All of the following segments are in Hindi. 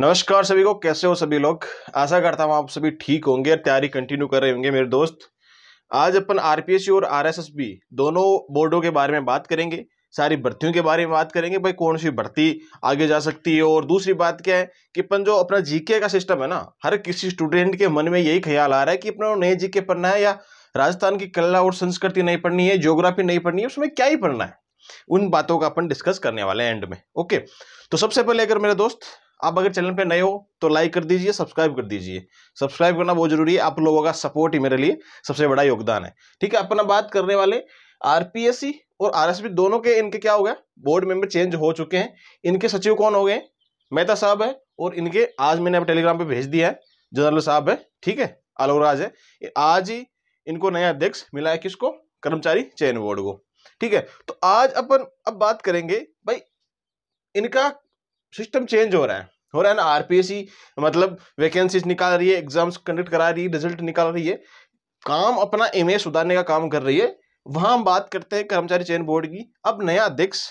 नमस्कार सभी को कैसे हो सभी लोग आशा करता हूँ आप सभी ठीक होंगे और तैयारी कंटिन्यू कर रहे होंगे मेरे दोस्त आज अपन आरपीएससी और आरएसएसबी दोनों बोर्डों के बारे में बात करेंगे सारी भर्तियों के बारे में बात करेंगे भाई कौन सी भर्ती आगे जा सकती है और दूसरी बात क्या है कि अपन जो अपना जीके का सिस्टम है ना हर किसी स्टूडेंट के मन में यही ख्याल आ रहा है कि अपना नए जीके पढ़ना है या राजस्थान की कला और संस्कृति नहीं पढ़नी है ज्योग्राफी नहीं पढ़नी है उसमें क्या ही पढ़ना है उन बातों का अपन डिस्कस करने वाले हैं एंड में ओके तो सबसे पहले अगर मेरे दोस्त आप अगर चैनल पे नए हो तो लाइक कर दीजिए सब्सक्राइब कर दीजिए सब्सक्राइब करना बहुत जरूरी है आप लोगों का सपोर्ट ही मेरे लिए सबसे बड़ा योगदान है ठीक है अपना बात करने वाले आर और आर दोनों के इनके क्या हो गया बोर्ड मेंबर चेंज हो चुके हैं इनके सचिव कौन हो गए मेहता साहब है और इनके आज मैंने अब टेलीग्राम पर भेज दिया है जनरल साहब है ठीक है आलोकराज है आज ही इनको नया अध्यक्ष मिला है किसको कर्मचारी चयन बोर्ड को ठीक है तो आज अपन अब बात करेंगे भाई इनका सिस्टम चेंज हो रहा है हो रहा है ना आरपीएससी मतलब वैकेंसीज निकाल रही है एग्जाम्स कंडक्ट करा रही है रिजल्ट निकाल रही है काम अपना इमेज सुधारने का काम कर रही है वहां हम बात करते हैं कर्मचारी चयन बोर्ड की अब नया अध्यक्ष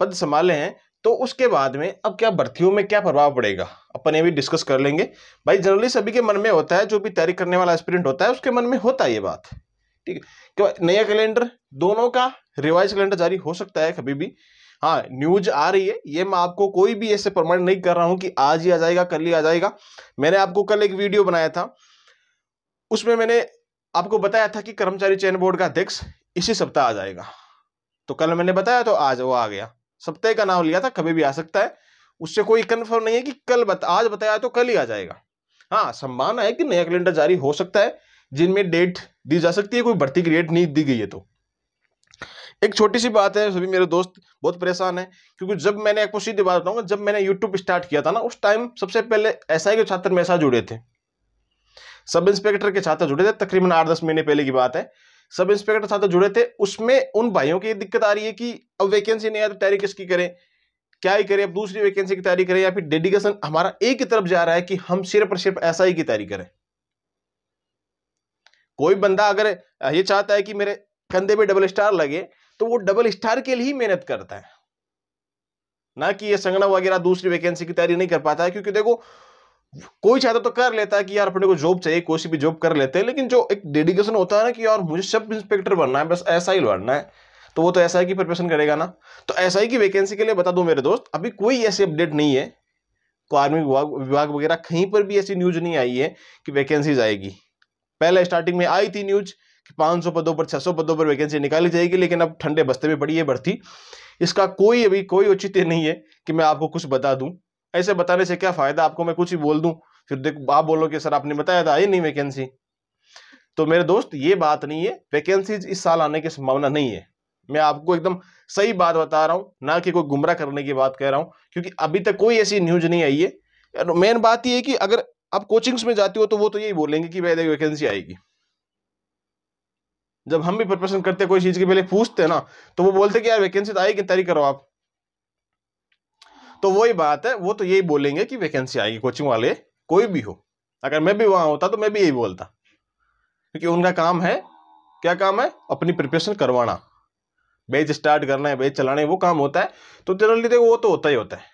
पद संभाले हैं तो उसके बाद में अब क्या भर्तियों में क्या प्रभाव पड़ेगा अपन ये भी डिस्कस कर लेंगे भाई जनरली सभी के मन में होता है जो भी तैयारी करने वाला एस्पिरेंट होता है उसके मन में होता है ये बात ठीक है नया कैलेंडर दोनों का रिवाइज कैलेंडर जारी हो सकता है कभी भी हाँ न्यूज आ रही है ये मैं आपको कोई भी ऐसे प्रमाण नहीं कर रहा हूं कि आज ही आ जाएगा कल ही आ जाएगा मैंने आपको कल एक वीडियो बनाया था उसमें मैंने आपको बताया था कि कर्मचारी चयन बोर्ड का अध्यक्ष इसी सप्ताह आ जाएगा तो कल मैंने बताया तो आज वो आ गया सप्ताह का नाम लिया था कभी भी आ सकता है उससे कोई कन्फर्म नहीं है कि कल बत, आज बताया तो कल ही आ जाएगा हाँ संभावना है कि नया कैलेंडर जारी हो सकता है जिनमें डेट दी जा सकती है कोई भर्ती की डेट नहीं दी गई है तो एक छोटी सी बात है सभी मेरे दोस्त बहुत परेशान है क्योंकि जब मैंने आपको सीधी बात बताऊंगा जब मैंने यूट्यूब स्टार्ट किया था ना उस टाइम सबसे पहले ऐसा ही छात्र मेरे साथ जुड़े थे सब इंस्पेक्टर के छात्र जुड़े थे तकरीबन आठ दस महीने पहले की बात है सब इंस्पेक्टर छात्र जुड़े थे उसमें उन भाइयों की दिक्कत आ रही है कि अब वैकेंसी नहीं आए तो तैयारी किसकी करें क्या ही करें अब दूसरी वैकेंसी की तैयारी करें या फिर डेडिकेशन हमारा एक ही तरफ जा रहा है कि हम सिर्फ और सिर्फ ही की तैयारी करें कोई बंदा अगर ये चाहता है कि मेरे कंधे पे डबल स्टार लगे तो वो डबल स्टार के लिए ही मेहनत करता है ना कि ये संगणा वगैरह दूसरी वैकेंसी की तैयारी नहीं कर पाता है क्योंकि देखो कोई चाहता तो कर लेता है कि यार अपने को जॉब चाहिए कोई सी भी जॉब कर लेते हैं लेकिन जो एक डेडिकेशन होता है ना कि यार मुझे सब इंस्पेक्टर बनना है बस ऐसा ही बनना है तो वो तो एस की प्रिपरेशन करेगा ना तो एस की वैकेंसी के लिए बता दो मेरे दोस्त अभी कोई ऐसी अपडेट नहीं है को तो आर्मी विभाग वगैरह कहीं पर भी ऐसी न्यूज नहीं आई है कि वैकेंसीज आएगी पहले स्टार्टिंग में आई थी न्यूज़ पाँच सौ पदों पर छः सौ पदों पर वैकेंसी निकाली जाएगी लेकिन अब ठंडे बस्ते में पड़ी है भर्ती इसका कोई अभी कोई औचित्य नहीं है कि मैं आपको कुछ बता दूं ऐसे बताने से क्या फ़ायदा आपको मैं कुछ ही बोल दूं फिर देखो आप बोलो कि सर आपने बताया था आई नहीं वैकेंसी तो मेरे दोस्त ये बात नहीं है वैकेंसी इस साल आने की संभावना नहीं है मैं आपको एकदम सही बात बता रहा हूँ ना कि कोई गुमराह करने की बात कह रहा हूँ क्योंकि अभी तक कोई ऐसी न्यूज नहीं आई है मेन बात यह है कि अगर आप कोचिंग्स में जाते हो तो वो तो यही बोलेंगे कि भाई वैकेंसी आएगी जब हम भी प्रिपरेशन करते हैं कोई चीज़ के पहले पूछते हैं ना तो वो बोलते कि यार वैकेंसी तो आएगी तैयारी करो आप तो वही बात है वो तो यही बोलेंगे कि वैकेंसी आएगी कोचिंग वाले कोई भी हो अगर मैं भी वहां होता तो मैं भी यही बोलता क्योंकि उनका काम है क्या काम है अपनी प्रिपरेशन करवाना बेच स्टार्ट करना है बेच चलाना है वो काम होता है तो जनरली देखो वो तो होता ही होता है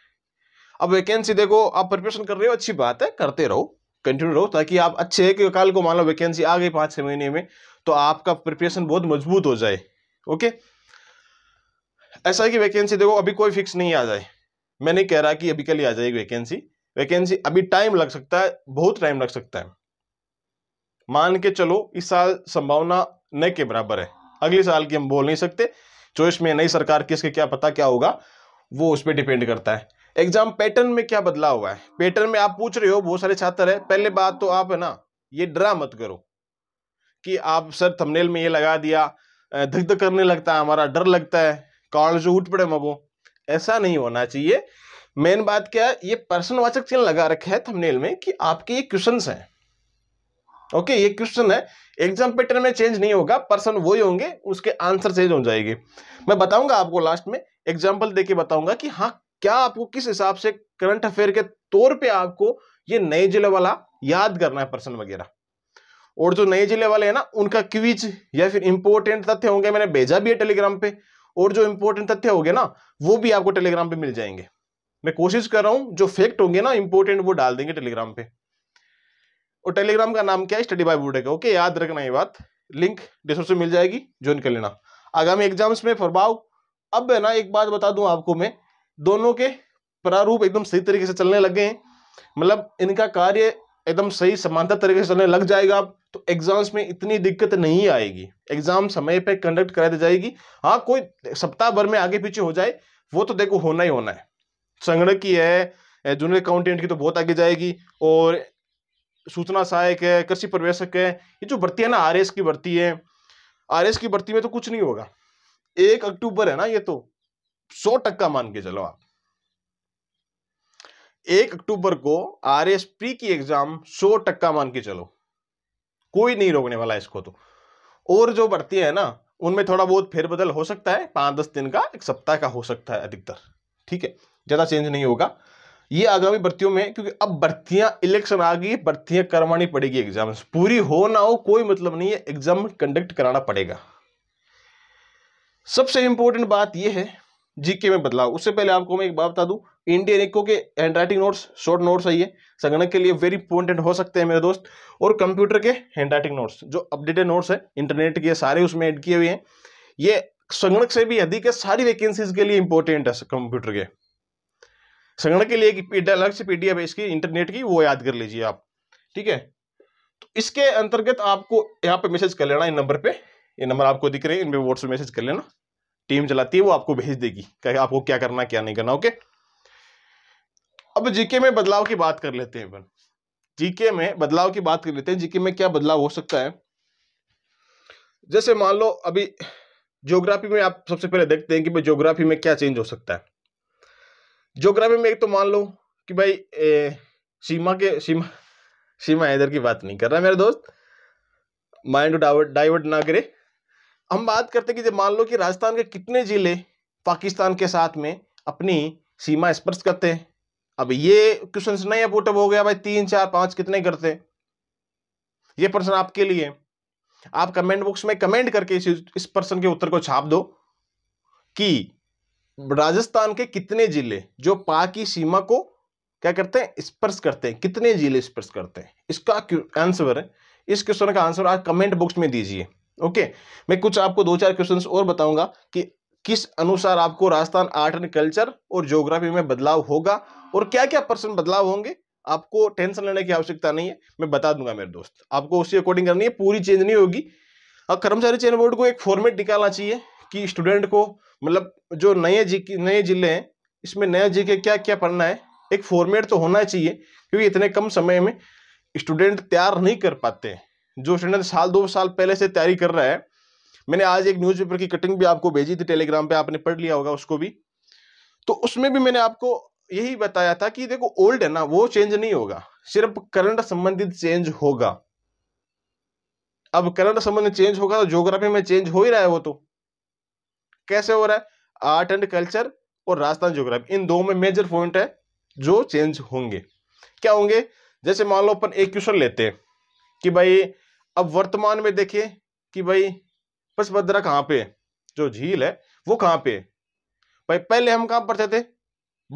अब वैकेंसी देखो आप प्रिपरेशन कर रहे हो अच्छी बात है करते रहो कंटिन्यू रहो ताकि आप अच्छे एक काल को मान लो वैकेंसी आ गई पांच छह महीने में तो आपका प्रिपरेशन बहुत मजबूत हो जाए ओके ऐसा है कि वैकेंसी देखो अभी कोई फिक्स नहीं आ जाए मैं नहीं कह रहा कि अभी कल ही आ जाएगी वैकेंसी वैकेंसी अभी टाइम लग सकता है बहुत टाइम लग सकता है मान के चलो इस साल संभावना न के बराबर है अगले साल की हम बोल नहीं सकते चोइस में नई सरकार किसके क्या पता क्या होगा वो उस पर डिपेंड करता है एग्जाम पैटर्न में क्या बदलाव हुआ है पैटर्न में आप पूछ रहे हो बहुत सारे छात्र है पहले बात तो आप है ना ये ड्रा मत करो कि आप सर थंबनेल में ये लगा दिया धक धक करने लगता है हमारा डर लगता है कॉल जो उठ पड़े मबो ऐसा नहीं होना चाहिए मेन बात क्या है ये प्रश्नवाचक चिन्ह लगा रखे है थंबनेल में कि आपके ये क्वेश्चन हैं ओके ये क्वेश्चन है एग्जाम पैटर्न में चेंज नहीं होगा पर्सन वही होंगे उसके आंसर चेंज हो जाएंगे मैं बताऊंगा आपको लास्ट में एग्जाम्पल दे के बताऊंगा कि हाँ क्या आपको किस हिसाब से करंट अफेयर के तौर पे आपको ये नए जिले वाला याद करना है पर्सन वगैरह और जो नए जिले वाले हैं ना उनका क्विज या फिर इंपोर्टेंट तथ्य होंगे मैंने भेजा भी है टेलीग्राम पे और जो इंपोर्टेंट तथ्य होंगे ना वो भी आपको टेलीग्राम पे मिल जाएंगे मैं कोशिश कर रहा हूं जो फैक्ट होंगे ना इंपोर्टेंट वो डाल देंगे टेलीग्राम पे और टेलीग्राम का नाम क्या है स्टडी बाय बुडे का ओके याद रखना ये बात लिंक डिस्क्रिप्शन मिल जाएगी ज्वाइन कर लेना आगामी एग्जाम्स में प्रभाव अब है ना एक बात बता दूं आपको मैं दोनों के प्रारूप एकदम सही तरीके से चलने लग गए हैं मतलब इनका कार्य एकदम सही समानता तरीके से चलने लग जाएगा आप तो एग्जाम्स में इतनी दिक्कत नहीं आएगी एग्जाम समय पर कंडक्ट कराई जाएगी हाँ कोई सप्ताह भर में आगे पीछे हो जाए वो तो देखो होना ही होना है संगणक की है जूनियर अकाउंटेंट की तो बहुत आगे जाएगी और सूचना सहायक है कृषि प्रवेशक है ये जो भर्ती है ना आर की भर्ती है आर की भर्ती में तो कुछ नहीं होगा एक अक्टूबर है ना ये तो सौ टक्का मान के चलो आप एक अक्टूबर को आर की एग्जाम सौ टक्का मान के चलो कोई नहीं रोकने वाला इसको तो और जो बढ़ती है ना उनमें थोड़ा बहुत फेरबदल हो सकता है पांच दस दिन का एक सप्ताह का हो सकता है अधिकतर ठीक है ज़्यादा चेंज नहीं होगा ये आगामी भर्तियों में क्योंकि अब भर्तियां इलेक्शन आ गई भर्तियां करवानी पड़ेगी एग्जाम पूरी हो ना हो कोई मतलब नहीं है एग्जाम कंडक्ट कराना पड़ेगा सबसे इंपॉर्टेंट बात यह है जीके में बदलाव उससे पहले आपको मैं एक बात बता दूं इंडियन इको के handwriting notes short notes है ये संगणक के लिए वेरी इंपॉर्टेंट हो सकते हैं मेरे दोस्त और कंप्यूटर के हैंड राइटिंग नोट्स जो अपडेटेड नोट्स है इंटरनेट के सारे उसमें एड किए हुए हैं ये संगणक से भी अधिक है सारी वैकेंसीज के लिए इंपॉर्टेंट है कंप्यूटर के संगणक के लिए एक अलग से पीडीएफ है इसकी इंटरनेट की वो याद कर लीजिए आप ठीक है तो इसके अंतर्गत आपको यहाँ पे मैसेज कर लेना इन नंबर पे ये नंबर आपको दिख रहे हैं इनमें व्हाट्सएप मैसेज कर लेना टीम चलाती है वो आपको भेज देगी आपको क्या करना क्या नहीं करना ओके अब जीके में बदलाव की बात कर लेते हैं अपन जीके में बदलाव की बात कर लेते हैं जीके में क्या बदलाव हो सकता है जैसे मान लो अभी ज्योग्राफी में आप सबसे पहले देखते हैं कि भाई ज्योग्राफी में क्या चेंज हो सकता है ज्योग्राफी में एक तो मान लो कि भाई ए, सीमा के सीमा सीमा इधर की बात नहीं कर रहा मेरे दोस्त माइंड डाइवर्ट डाइवर्ट ना करे हम बात करते कि जब मान लो कि राजस्थान के कितने जिले पाकिस्तान के साथ में अपनी सीमा स्पर्श करते हैं अब ये क्वेश्चन नहीं है पुटअप हो गया भाई तीन चार पांच कितने करते ये प्रश्न आपके लिए आप कमेंट बॉक्स में कमेंट करके इस इस प्रश्न के उत्तर को छाप दो कि राजस्थान के कितने जिले जो पाक की सीमा को क्या करते हैं स्पर्श करते हैं कितने जिले स्पर्श करते हैं इसका आंसर है इस क्वेश्चन का आंसर आप कमेंट बॉक्स में दीजिए ओके मैं कुछ आपको दो चार क्वेश्चंस और बताऊंगा कि किस अनुसार आपको राजस्थान आर्ट एंड कल्चर और ज्योग्राफी में बदलाव होगा और क्या क्या पर्सन बदलाव होंगे आपको टेंशन लेने की आवश्यकता नहीं है मैं बता दूंगा मेरे दोस्त आपको उसी अकॉर्डिंग करनी है पूरी चेंज नहीं होगी और कर्मचारी चयन बोर्ड को एक फॉर्मेट निकालना चाहिए कि स्टूडेंट को मतलब जो नए जी नए जिले हैं इसमें नए जिले क्या क्या पढ़ना है एक फॉर्मेट तो होना चाहिए क्योंकि इतने कम समय में स्टूडेंट तैयार नहीं कर पाते जो स्टूडेंट साल दो साल पहले से तैयारी कर रहा है मैंने आज एक न्यूज़पेपर की कटिंग भी आपको भेजी थी टेलीग्राम पे आपने पढ़ लिया होगा उसको भी तो उसमें भी मैंने आपको यही बताया था कि देखो ओल्ड है ना वो चेंज नहीं होगा सिर्फ करंट संबंधित चेंज होगा अब करंट संबंधित चेंज होगा तो ज्योग्राफी में चेंज हो ही रहा है वो तो कैसे हो रहा है आर्ट एंड कल्चर और राजस्थान ज्योग्राफी इन दो में मेजर पॉइंट है जो चेंज होंगे क्या होंगे जैसे मान लो अपन एक क्वेश्चन लेते हैं कि भाई अब वर्तमान में देखिए कि भाई पशभद्रा कहाँ पे जो झील है वो कहाँ पे है भाई पहले हम कहां पढ़ते थे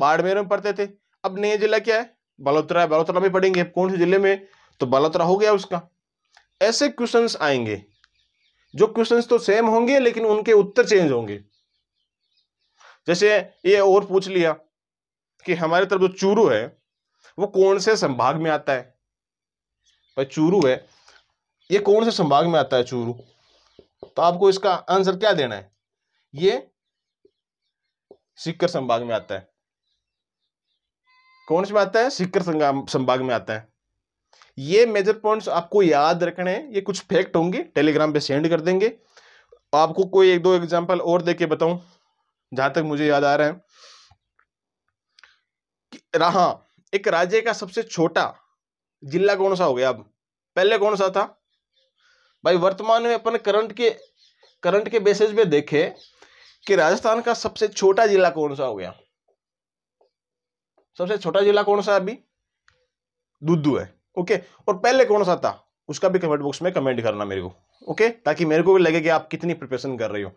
बाड़मेर में पढ़ते थे अब नया जिला क्या है बालोतरा है बालोतरा में पढ़ेंगे कौन से जिले में तो बलोतरा हो गया उसका ऐसे क्वेश्चन आएंगे जो क्वेश्चन तो सेम होंगे लेकिन उनके उत्तर चेंज होंगे जैसे ये और पूछ लिया कि हमारे तरफ जो चूरू है वो कौन से संभाग में आता है भाई चूरू है ये कौन से संभाग में आता है चूरू तो आपको इसका आंसर क्या देना है ये सिक्कर संभाग में आता है कौन से में आता है सिक्कर संभाग में आता है ये मेजर पॉइंट्स आपको याद रखने हैं ये कुछ फैक्ट होंगे टेलीग्राम पे सेंड कर देंगे आपको कोई एक दो एग्जांपल और दे के बताऊं जहां तक मुझे याद आ रहा है रहा एक राज्य का सबसे छोटा जिला कौन सा हो गया अब पहले कौन सा था भाई वर्तमान में अपन करंट के करंट के बेसिस पे देखें कि राजस्थान का सबसे छोटा जिला कौन सा हो गया सबसे छोटा जिला कौन सा अभी दुद्धू है ओके और पहले कौन सा था उसका भी कमेंट बॉक्स में कमेंट करना मेरे को ओके ताकि मेरे को भी लगे कि आप कितनी प्रिपरेशन कर रही हो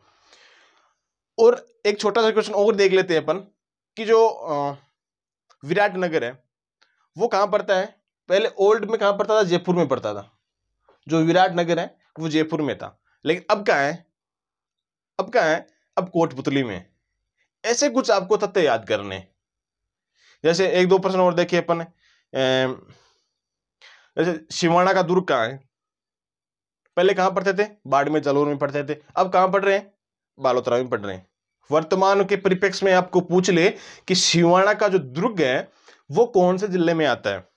और एक छोटा सा क्वेश्चन और देख लेते हैं अपन कि जो विराट नगर है वो कहाँ पड़ता है पहले ओल्ड में कहां पड़ता था जयपुर में पड़ता था जो विराट नगर है वो जयपुर में था लेकिन अब क्या है अब कहाँ है अब कोटपुतली में ऐसे कुछ आपको तथ्य याद करने जैसे एक दो प्रश्न और देखिए अपन जैसे शिवाणा का दुर्ग कहाँ है पहले कहां पढ़ते थे बाड में जलोर में पढ़ते थे अब कहां पढ़ रहे हैं बालोतरा में पढ़ रहे हैं वर्तमान के परिप्रेक्ष्य में आपको पूछ ले कि शिवाणा का जो दुर्ग है वो कौन से जिले में आता है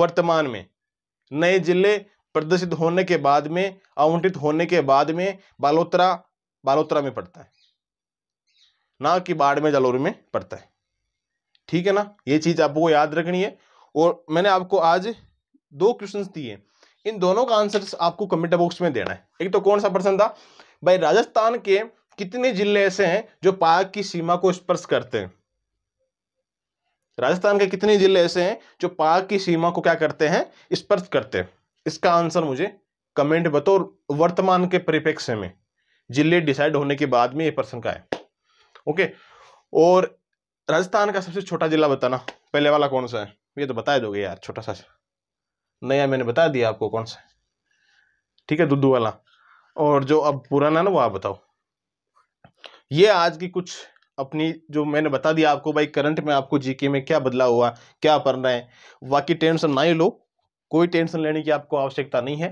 वर्तमान में नए जिले प्रदर्शित होने के बाद में आवंटित होने के बाद में बालोत्रा बालोतरा में पड़ता है ना कि बाड़ में जालोर में पड़ता है ठीक है ना ये चीज़ आपको याद रखनी है और मैंने आपको आज दो क्वेश्चंस दिए इन दोनों का आंसर आपको कमेंट बॉक्स में देना है एक तो कौन सा प्रश्न था भाई राजस्थान के कितने जिले ऐसे हैं जो पाक की सीमा को स्पर्श करते हैं राजस्थान के कितने जिले ऐसे हैं जो पाक की सीमा को क्या करते हैं स्पर्श करते हैं इसका आंसर मुझे कमेंट बताओ वर्तमान के परिप्रेक्ष्य में जिले डिसाइड होने के बाद में ये प्रश्न का है ओके और राजस्थान का सबसे छोटा जिला बताना पहले वाला कौन सा है ये तो बता दोगे यार छोटा सा नया मैंने बता दिया आपको कौन सा ठीक है दुद्धू वाला और जो अब पुराना ना वो आप बताओ ये आज की कुछ अपनी जो मैंने बता दिया आपको भाई करंट में आपको जीके में क्या बदलाव हुआ क्या पढ़ना है बाकी टेंशन ना ही लो कोई टेंशन लेने की आपको आवश्यकता नहीं है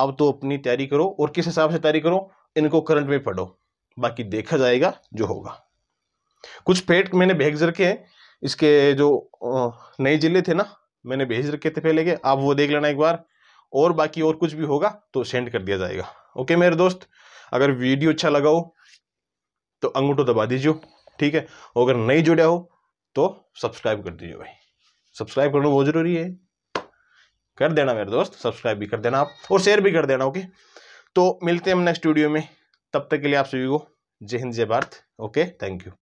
आप तो अपनी तैयारी करो और किस हिसाब से तैयारी करो इनको करंट में पढ़ो बाकी देखा जाएगा जो होगा कुछ पेट मैंने भेज रखे हैं इसके जो नए जिले थे ना मैंने भेज रखे थे पहले के आप वो देख लेना एक बार और बाकी और कुछ भी होगा तो सेंड कर दिया जाएगा ओके मेरे दोस्त अगर वीडियो अच्छा लगा हो तो अंगूठो दबा दीजिए ठीक है अगर नहीं जुड़ा हो तो सब्सक्राइब कर दीजिए भाई सब्सक्राइब करना बहुत ज़रूरी है कर देना मेरे दोस्त सब्सक्राइब भी कर देना आप और शेयर भी कर देना ओके तो मिलते हैं हम नेक्स्ट वीडियो में तब तक के लिए आप सभी को जय हिंद जय भारत ओके थैंक यू